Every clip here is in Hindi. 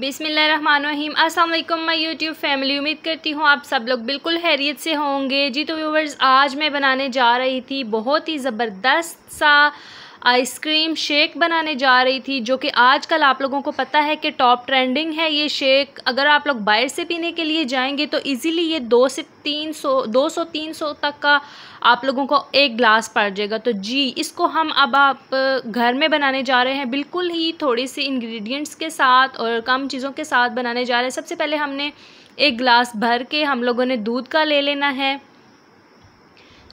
बिसमीम असलम मैं यूट्यूब फैमिली उम्मीद करती हूँ आप सब लोग बिल्कुल हैरियत से होंगे जी तो व्यूवर्स आज मैं बनाने जा रही थी बहुत ही ज़बरदस्त सा आइसक्रीम शेक बनाने जा रही थी जो कि आजकल आप लोगों को पता है कि टॉप ट्रेंडिंग है ये शेक अगर आप लोग बाहर से पीने के लिए जाएंगे तो इजीली ये दो से तीन सौ दो सौ तीन सौ तक का आप लोगों को एक ग्लास पड़ जाएगा तो जी इसको हम अब आप घर में बनाने जा रहे हैं बिल्कुल ही थोड़ी सी इन्ग्रीडियंट्स के साथ और कम चीज़ों के साथ बनाने जा रहे हैं सबसे पहले हमने एक ग्लास भर के हम लोगों ने दूध का ले लेना है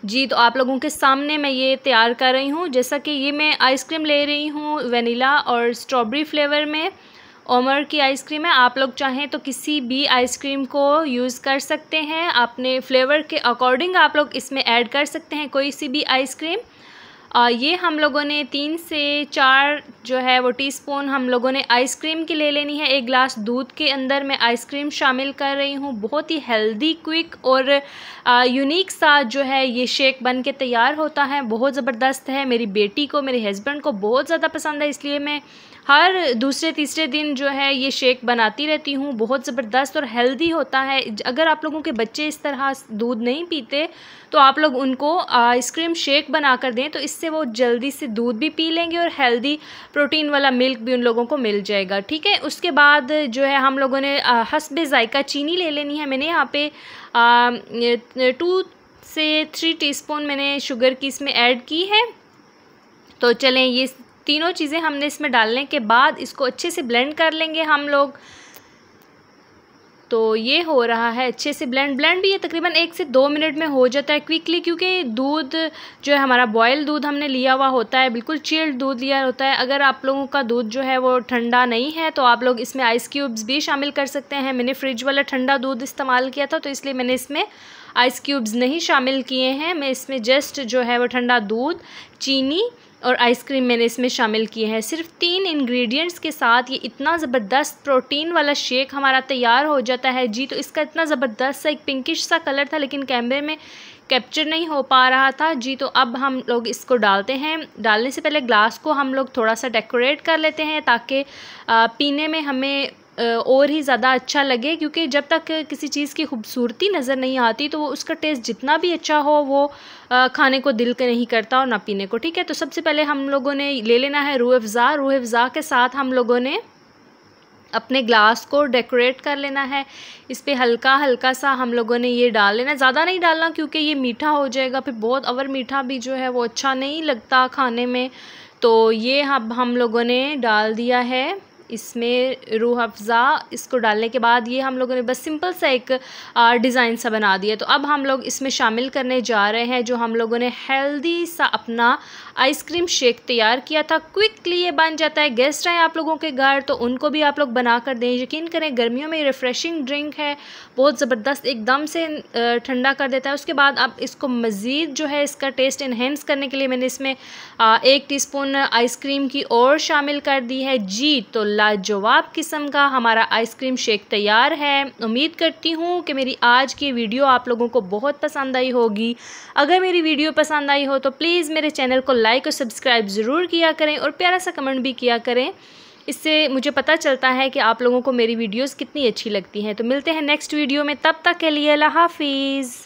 जी तो आप लोगों के सामने मैं ये तैयार कर रही हूँ जैसा कि ये मैं आइसक्रीम ले रही हूँ वनीला और स्ट्रॉबेरी फ्लेवर में ओमर की आइसक्रीम है आप लोग चाहें तो किसी भी आइसक्रीम को यूज़ कर सकते हैं अपने फ्लेवर के अकॉर्डिंग आप लोग इसमें ऐड कर सकते हैं कोई सी भी आइसक्रीम ये हम लोगों ने तीन से चार जो है वो टीस्पून हम लोगों ने आइसक्रीम की ले लेनी है एक ग्लास दूध के अंदर मैं आइसक्रीम शामिल कर रही हूँ बहुत ही हेल्दी क्विक और यूनिक सा जो है ये शेक बन के तैयार होता है बहुत ज़बरदस्त है मेरी बेटी को मेरे हस्बैंड को बहुत ज़्यादा पसंद है इसलिए मैं हर दूसरे तीसरे दिन जो है ये शेक बनाती रहती हूँ बहुत ज़बरदस्त और हेल्दी होता है अगर आप लोगों के बच्चे इस तरह दूध नहीं पीते तो आप लोग उनको आइसक्रीम शेक बना कर दें तो इस जिससे वो जल्दी से दूध भी पी लेंगे और हेल्दी प्रोटीन वाला मिल्क भी उन लोगों को मिल जाएगा ठीक है उसके बाद जो है हम लोगों ने हसब ज़ायका चीनी ले लेनी है मैंने यहाँ पे टू से थ्री टीस्पून मैंने शुगर की इसमें ऐड की है तो चलें ये तीनों चीज़ें हमने इसमें डालने के बाद इसको अच्छे से ब्लेंड कर लेंगे हम लोग तो ये हो रहा है अच्छे से ब्लेंड ब्लेंड भी ये तकरीबन एक से दो मिनट में हो जाता है क्विकली क्योंकि दूध जो है हमारा बॉयल दूध हमने लिया हुआ होता है बिल्कुल चिल्ड दूध लिया होता है अगर आप लोगों का दूध जो है वो ठंडा नहीं है तो आप लोग इसमें आइस क्यूब्स भी शामिल कर सकते हैं मैंने फ्रिज वाला ठंडा दूध इस्तेमाल किया था तो इसलिए मैंने इसमें आइस क्यूब्स नहीं शामिल किए हैं मैं इसमें जस्ट जो है वो ठंडा दूध चीनी और आइसक्रीम मैंने इसमें शामिल किए हैं सिर्फ तीन इंग्रेडिएंट्स के साथ ये इतना ज़बरदस्त प्रोटीन वाला शेक हमारा तैयार हो जाता है जी तो इसका इतना ज़बरदस्त सा एक पिंकिश सा कलर था लेकिन कैमरे में कैप्चर नहीं हो पा रहा था जी तो अब हम लोग इसको डालते हैं डालने से पहले ग्लास को हम लोग थोड़ा सा डेकोरेट कर लेते हैं ताकि पीने में हमें और ही ज़्यादा अच्छा लगे क्योंकि जब तक किसी चीज़ की खूबसूरती नज़र नहीं आती तो वो उसका टेस्ट जितना भी अच्छा हो वो खाने को दिल के नहीं करता और ना पीने को ठीक है तो सबसे पहले हम लोगों ने ले लेना है रूह अफ़ज़ा रूह अफ़ज़ा के साथ हम लोगों ने अपने ग्लास को डेकोरेट कर लेना है इस पर हल्का हल्का सा हम लोगों ने ये डाल लेना ज़्यादा नहीं डालना क्योंकि ये मीठा हो जाएगा फिर बहुत अवर मीठा भी जो है वो अच्छा नहीं लगता खाने में तो ये अब हम लोगों ने डाल दिया है इसमें रूह अफ़ज़ा इसको डालने के बाद ये हम लोगों ने बस सिंपल सा एक डिज़ाइन सा बना दिया तो अब हम लोग इसमें शामिल करने जा रहे हैं जो हम लोगों ने हेल्दी सा अपना आइसक्रीम शेक तैयार किया था क्विकली ये बन जाता है गेस्ट आए आप लोगों के घर तो उनको भी आप लोग बना कर दें यकीन करें गर्मियों में रिफ़्रेशिंग ड्रिंक है बहुत ज़बरदस्त एकदम से ठंडा कर देता है उसके बाद अब इसको मज़ीद जो है इसका टेस्ट इन्हेंस करने के लिए मैंने इसमें एक स्पून आइसक्रीम की और शामिल कर दी है जी तो लाजवाब किस्म का हमारा आइसक्रीम शेक तैयार है उम्मीद करती हूँ कि मेरी आज की वीडियो आप लोगों को बहुत पसंद आई होगी अगर मेरी वीडियो पसंद आई हो तो प्लीज़ मेरे चैनल को लाइक और सब्सक्राइब ज़रूर किया करें और प्यारा सा कमेंट भी किया करें इससे मुझे पता चलता है कि आप लोगों को मेरी वीडियोज़ कितनी अच्छी लगती हैं तो मिलते हैं नेक्स्ट वीडियो में तब तक के लिए अल्लाह हाफिज़